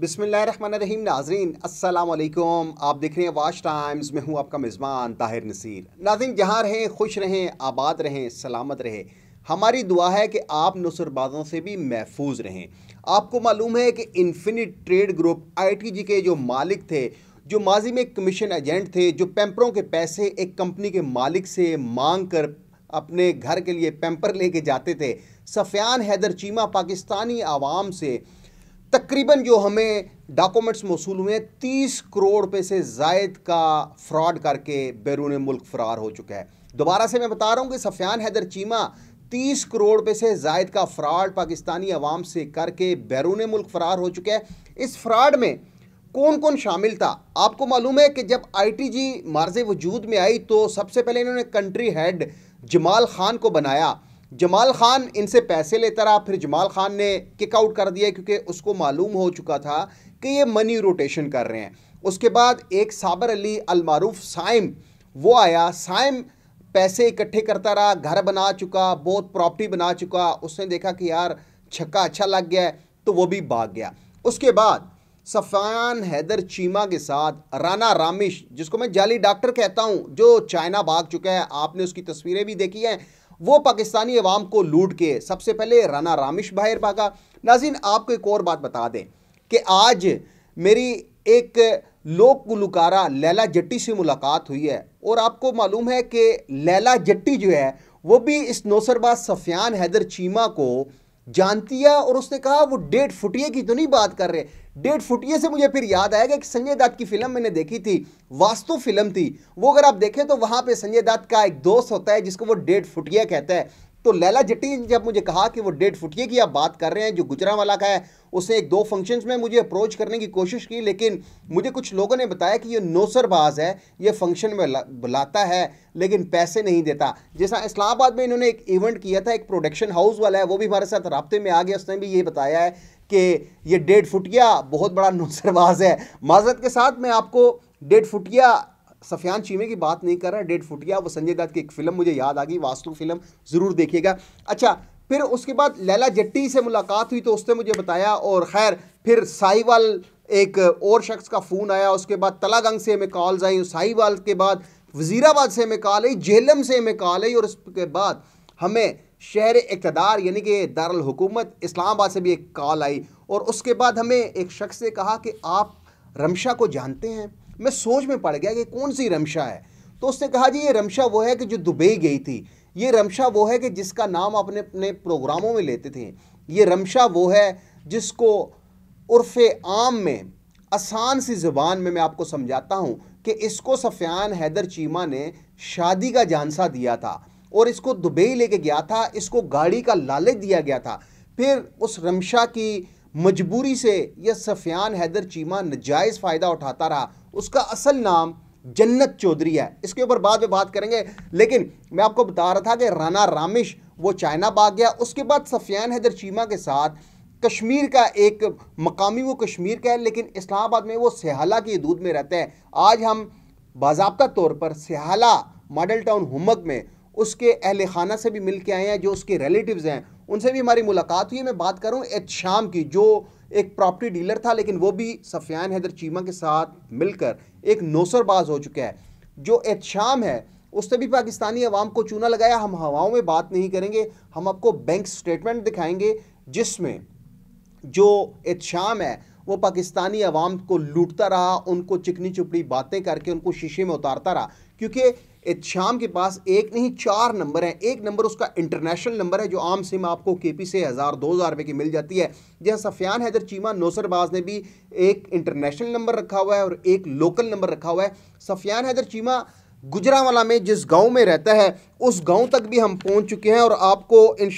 बिसमीम नाजरीन असलकुम आप देख रहे हैं वाश टाइम्स में हूँ आपका मेज़बान ताहिर नसीर नाजिन जहाँ रहें खुश रहें आबाद रहें सलामत रहें हमारी दुआ है कि आप नुसरबाजों से भी महफूज रहें आपको मालूम है कि इन्फिनिट ट्रेड ग्रुप आई के जो मालिक थे जो माजी में कमीशन एजेंट थे जो पैम्परों के पैसे एक कंपनी के मालिक से मांग कर अपने घर के लिए पैम्पर लेके जाते थे सफियान हैदर चीमा पाकिस्तानी आवाम से तकरीबन जो हमें डॉक्यूमेंट्स मौसू हुए हैं तीस करोड़ रुपये से जायद का फ्रॉड करके बैरून मुल्क फरार हो चुका है दोबारा से मैं बता रहा हूँ कि सफियान हैदर चीमा तीस करोड़ रुपये से जायद का फ्रॉड पाकिस्तानी अवाम से करके बैरून मुल्क फरार हो चुका है इस फ्रॉड में कौन कौन शामिल था आपको मालूम है कि जब आई टी जी मार्ज वजूद में आई तो सबसे पहले इन्होंने कंट्री हेड जमाल खान को बनाया जमाल खान इनसे पैसे लेता रहा फिर जमाल खान ने किकआउट कर दिया क्योंकि उसको मालूम हो चुका था कि ये मनी रोटेशन कर रहे हैं उसके बाद एक साबर अली अलमारूफ साइम वो आया साइम पैसे इकट्ठे करता रहा घर बना चुका बहुत प्रॉपर्टी बना चुका उसने देखा कि यार छक्का अच्छा लग गया है तो वो भी भाग गया उसके बाद सफ़ान हैदर चीमा के साथ राना रामिश जिसको मैं जाली डॉक्टर कहता हूँ जो चाइना भाग चुका है आपने उसकी तस्वीरें भी देखी हैं वो पाकिस्तानी अवाम को लूट के सबसे पहले राना रामिश बाहर भागा नाजिन आपको एक और बात बता दें कि आज मेरी एक लोक गुलकारा लैला जट्टी से मुलाकात हुई है और आपको मालूम है कि लैला जट्टी जो है वो भी इस नौसरबाज सफियान हैदर चीमा को जानती है और उसने कहा वो डेढ़ फुटिए की तो नहीं बात कर रहे डेढ़ फुट ये से मुझे फिर याद आया कि संजय दत्त की फिल्म मैंने देखी थी वास्तु फिल्म थी वो अगर आप देखें तो वहाँ पे संजय दत्त का एक दोस्त होता है जिसको वो डेढ़ फुटिया कहता है तो लैला जट्टी ने जब मुझे कहा कि वो डेढ़ फुटिए की आप बात कर रहे हैं जो गुजरा वाला का है उसने एक दो फंक्शंस में मुझे अप्रोच करने की कोशिश की लेकिन मुझे कुछ लोगों ने बताया कि ये नौसरबाज है ये फंक्शन में बुलाता है लेकिन पैसे नहीं देता जैसा इस्लामाबाद में इन्होंने एक इवेंट किया था एक प्रोडक्शन हाउस वाला है वो भी हमारे साथ रबते में आ गया उसने भी ये बताया है कि ये डेढ़ फुटिया बहुत बड़ा नुसरबाज है माजरत के साथ मैं आपको डेढ़ फुटिया सफियान चीमे की बात नहीं कर रहा डेढ़ फुटिया वो संजय दत्त की एक फ़िल्म मुझे याद आ गई वास्तु फिल्म ज़रूर देखिएगा अच्छा फिर उसके बाद लैला जट्टी से मुलाकात हुई तो उसने मुझे बताया और खैर फिर साहिवाल एक और शख्स का फ़ोन आया उसके बाद तलागंग से हमें कॉल्स आई साहिवाल के बाद वज़ीराबाद से हमें कॉल आई जेलम से हमें कॉल आई और उसके बाद हमें शहर इकतदार यानी कि दारकूमत इस्लामाबाद से भी एक कॉल आई और उसके बाद हमें एक शख्स ने कहा कि आप रमशा को जानते हैं मैं सोच में पड़ गया कि कौन सी रमशा है तो उसने कहा जी ये रमशा वो है कि जो दुबई गई थी ये रमशा वो है कि जिसका नाम अपने अपने प्रोग्रामों में लेते थे ये रमशा वो है जिसको उर्फ आम में आसान सी ज़ुबान में मैं आपको समझाता हूँ कि इसको सफ़ियान हैदर चीमा ने शादी का जानसा दिया था और इसको दुबई लेके गया था इसको गाड़ी का लालच दिया गया था फिर उस रमशा की मजबूरी से यह सफियान हैदर चीमा नजायज़ फ़ायदा उठाता रहा उसका असल नाम जन्नत चौधरी है इसके ऊपर बाद में बात करेंगे लेकिन मैं आपको बता रहा था कि राना रामिश वो चाइना भाग गया उसके बाद सफियान हैदर चीमा के साथ कश्मीर का एक मकामी वो कश्मीर का है लेकिन इस्लामाबाद में वो सिहाला की दूध में रहते हैं आज हम बाबा तौर पर सिहाला मॉडल टाउन हुमक में उसके अहल खाना से भी मिल के आए हैं जो उसके रिलेटिव्स हैं उनसे भी हमारी मुलाकात हुई मैं बात करूँ एच शाम की जो एक प्रॉपर्टी डीलर था लेकिन वो भी सफियान हैदर चीमा के साथ मिलकर एक नौसरबाज हो चुका है जो एच शाम है उसने भी पाकिस्तानी अवाम को चूना लगाया हम हवाओं में बात नहीं करेंगे हम आपको बैंक स्टेटमेंट दिखाएंगे जिसमें जो शाम है वो पाकिस्तानी अवाम को लूटता रहा उनको चिकनी चुपड़ी बातें करके उनको शीशे में उतारता रहा क्योंकि शाम के पास एक नहीं चार नंबर हैं एक नंबर उसका इंटरनेशनल नंबर है जो आम सिम आपको के पी से हज़ार दो हज़ार रुपये की मिल जाती है जहाँ सफियान हैदर चीमा नौसरबाज ने भी एक इंटरनेशनल नंबर रखा हुआ है और एक लोकल नंबर रखा हुआ है सफियान हैदर चीमा गुजरावाला में जिस गांव में रहता है उस गांव तक भी हम पहुंच चुके हैं और आपको इन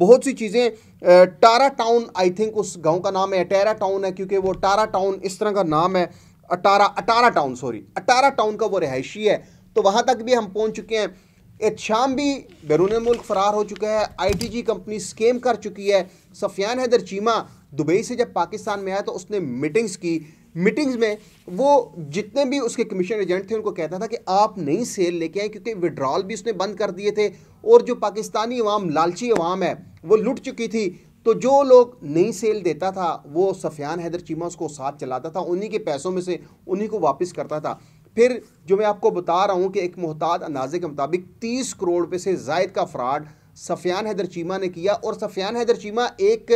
बहुत सी चीज़ें टारा टाउन आई थिंक उस गांव का नाम है अटैरा टाउन है क्योंकि वो टारा टाउन इस तरह का नाम है Atara Atara town sorry Atara town का वो रहायशी है तो वहाँ तक भी हम पहुँच चुके हैं एक शाम भी बैरून मुल्क फरार हो चुका है आईटीजी कंपनी स्केम कर चुकी है सफियान हैदर चीमा दुबई से जब पाकिस्तान में आया तो उसने मीटिंग्स की मीटिंग्स में वो जितने भी उसके कमीशन एजेंट थे उनको कहता था कि आप नई सेल लेके आए क्योंकि विड्रॉल भी उसने बंद कर दिए थे और जो पाकिस्तानी अवाम लालची अवाम है वो लुट चुकी थी तो जो लोग नई सेल देता था वो सफियान हैदर चीमा उसको साथ चलाता था उन्हीं के पैसों में से उन्हीं को वापस करता था फिर जो मैं आपको बता रहा हूँ कि एक मोहताद अंदाजे के मुताबिक तीस करोड़ रुपये से जायद का फ्रॉड सफियान हैदर चीमा ने किया और सफियान हैदर चीमा एक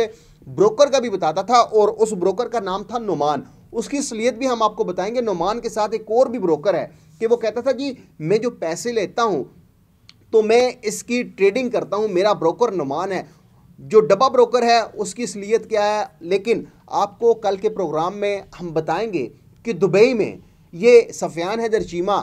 ब्रोकर का भी बताता था और उस ब्रोकर का नाम था नुमान उसकी असलियत भी हम आपको बताएंगे नुमान के साथ एक और भी ब्रोकर है कि वो कहता था जी मैं जो पैसे लेता हूँ तो मैं इसकी ट्रेडिंग करता हूँ मेरा ब्रोकर नुमान है जो डब्बा ब्रोकर है उसकी असलियत क्या है लेकिन आपको कल के प्रोग्राम में हम बताएंगे कि दुबई में ये सफियान हैदर चीमा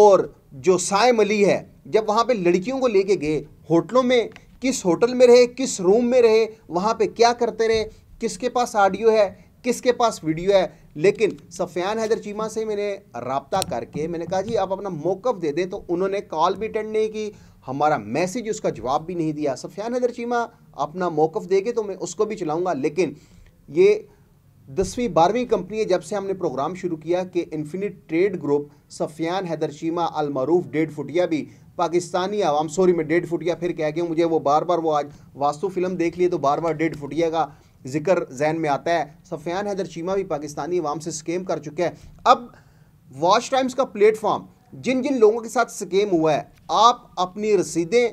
और जो सायम अली है जब वहाँ पे लड़कियों को लेके गए होटलों में किस होटल में रहे किस रूम में रहे वहाँ पे क्या करते रहे किसके पास ऑडियो है किसके पास वीडियो है लेकिन सफियान हैदर चीमा से मैंने रबता करके मैंने कहा जी आप अपना मौकफ दे दें तो उन्होंने कॉल भी अटेंड नहीं की हमारा मैसेज उसका जवाब भी नहीं दिया सफियान हैदर चीमा अपना मौकफ देगे तो मैं उसको भी चलाऊँगा लेकिन ये दसवीं बारहवीं कंपनी जब से हमने प्रोग्राम शुरू किया कि infinite trade group Sufiyan Haider Cheema अलमरूफ डेढ़ फुटिया भी पाकिस्तानी आवाम सॉरी में डेढ़ फुटिया फिर कह गया मुझे वो बार बार वो आज वास्तु फिल्म देख लिए तो बार बार डेढ़ फुटिया का जिक्र जहन में आता है सफियान हैदर चीमा भी पाकिस्तानी अवाम से स्केम कर चुके हैं अब वॉश टाइम्स का प्लेटफॉर्म जिन जिन लोगों के साथ स्केम हुआ है आप अपनी रसीदें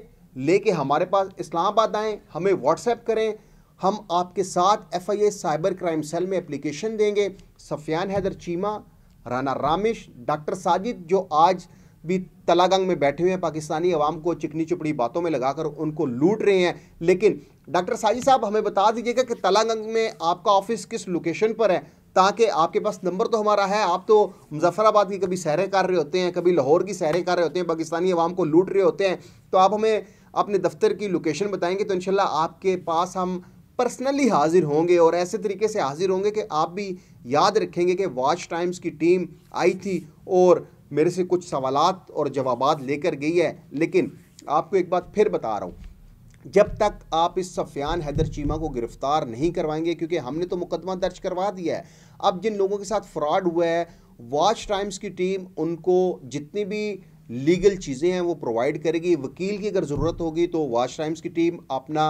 लेके हमारे पास इस्लामाबाद आएँ हमें व्हाट्सएप करें हम आपके साथ F I A cyber crime cell में एप्लीकेशन देंगे सफियान हैदर चीमा राना रामिश डॉक्टर साजिद जो आज भी तलागंग में बैठे हुए हैं पाकिस्तानी अवाम को चिकनी चुपड़ी बातों में लगाकर उनको लूट रहे हैं लेकिन डॉक्टर साजी साहब हमें बता दीजिएगा कि तलांग में आपका ऑफिस किस लोकेशन पर है ताकि आपके पास नंबर तो हमारा है आप तो मुजफ्फराबाद की कभी सैरें कर रहे होते हैं कभी लाहौर की सैरें कर रहे होते हैं पाकिस्तानी अवाम को लूट रहे होते हैं तो आप हमें अपने दफ्तर की लोकेशन बताएंगे तो इनशाला आपके पास हम पर्सनली हाजिर होंगे और ऐसे तरीके से हाजिर होंगे कि आप भी याद रखेंगे कि वॉच टाइम्स की टीम आई थी और मेरे से कुछ सवालत और जवाब लेकर गई है लेकिन आपको एक बात फिर बता रहा हूँ जब तक आप इस सफियान हैदर चीमा को गिरफ्तार नहीं करवाएंगे क्योंकि हमने तो मुकदमा दर्ज करवा दिया है अब जिन लोगों के साथ फ्रॉड हुआ है वॉच टाइम्स की टीम उनको जितनी भी लीगल चीज़ें हैं वो प्रोवाइड करेगी वकील की अगर ज़रूरत होगी तो वॉच टाइम्स की टीम अपना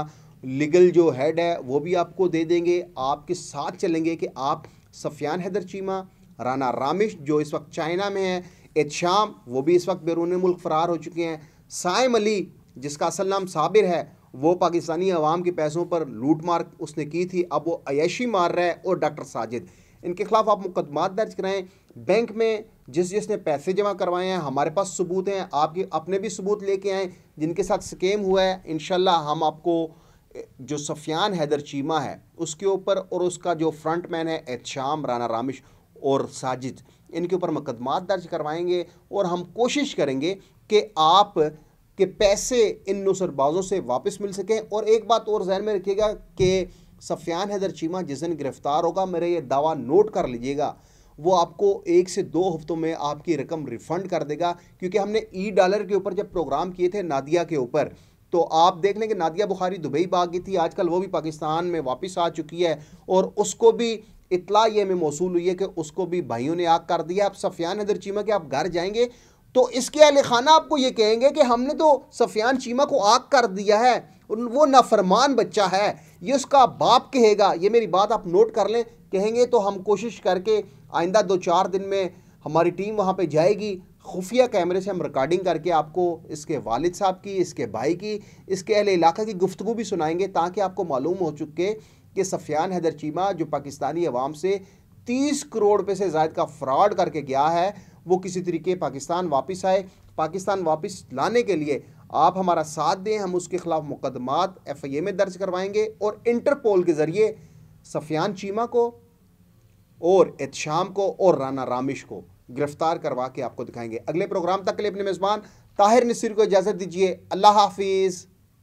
लीगल जो हेड है वो भी आपको दे देंगे आपके साथ चलेंगे कि आप सफियान हैदर चीमा राना रामिश जो इस वक्त चाइना में है एतशाम वो भी इस वक्त बैरून मुल्क फ़रार हो चुके हैं साइम अली जिसका असल नाम साबिर है वो पाकिस्तानी अवाम के पैसों पर लूट मार उसने की थी अब वो अयशी मार रहा है और डॉक्टर साजिद इनके खिलाफ आप मुकदमा दर्ज कराएं बैंक में जिस जिसने पैसे जमा करवाए हैं हमारे पास सबूत हैं आपके अपने भी सबूत लेके आएँ जिनके साथ स्कैम हुआ है इन हम आपको जो सफियान हैदर चीमा है उसके ऊपर और उसका जो फ्रंट मैन है एहतशाम राना रामिश और साजिद इनके ऊपर मुकदमा दर्ज करवाएंगे और हम कोशिश करेंगे कि आप कि पैसे इन नुसरबाजों से वापस मिल सकें और एक बात और जहन में रखिएगा कि सफियान हैदर चीमा जिस दिन गिरफ्तार होगा मेरा ये दावा नोट कर लीजिएगा वो आपको एक से दो हफ्तों में आपकी रकम रिफंड कर देगा क्योंकि हमने ई डॉलर के ऊपर जब प्रोग्राम किए थे नादिया के ऊपर तो आप देख लें कि नादिया बुखारी दुबई भाग गई थी आजकल वो भी पाकिस्तान में वापस आ चुकी है और उसको भी इतला ये में मौसू हुई है कि उसको भी भाइयों ने आग कर दिया आप सफियान हैदर चीमा के आप घर जाएंगे तो इसके अहल खाना आपको ये कहेंगे कि हमने तो सफियान चीमा को आग कर दिया है वो नाफरमान बच्चा है ये उसका बाप कहेगा ये मेरी बात आप नोट कर लें कहेंगे तो हम कोशिश करके आइंदा दो चार दिन में हमारी टीम वहाँ पर जाएगी खुफिया कैमरे से हम रिकॉर्डिंग करके आपको इसके वालिद साहब की इसके भाई की इसके अहले इलाका की गुफ्तु भी सुनाएंगे ताकि आपको मालूम हो चुके कि सफियान हैदर चीमा जो पाकिस्तानी अवाम से तीस करोड़ रुपये से जायद का फ्रॉड करके गया है वो किसी तरीके पाकिस्तान वापस आए पाकिस्तान वापस लाने के लिए आप हमारा साथ दें हम उसके खिलाफ मुकदमात एफ आई ए में दर्ज करवाएंगे और इंटरपोल के ज़रिए सफियान चीमा को और एहतशाम को और राना रामिश को गिरफ्तार करवा के आपको दिखाएंगे अगले प्रोग्राम तक के लिए अपने मेज़बान ताहिर नसीर को इजाज़त दीजिए अल्लाह हाफिज़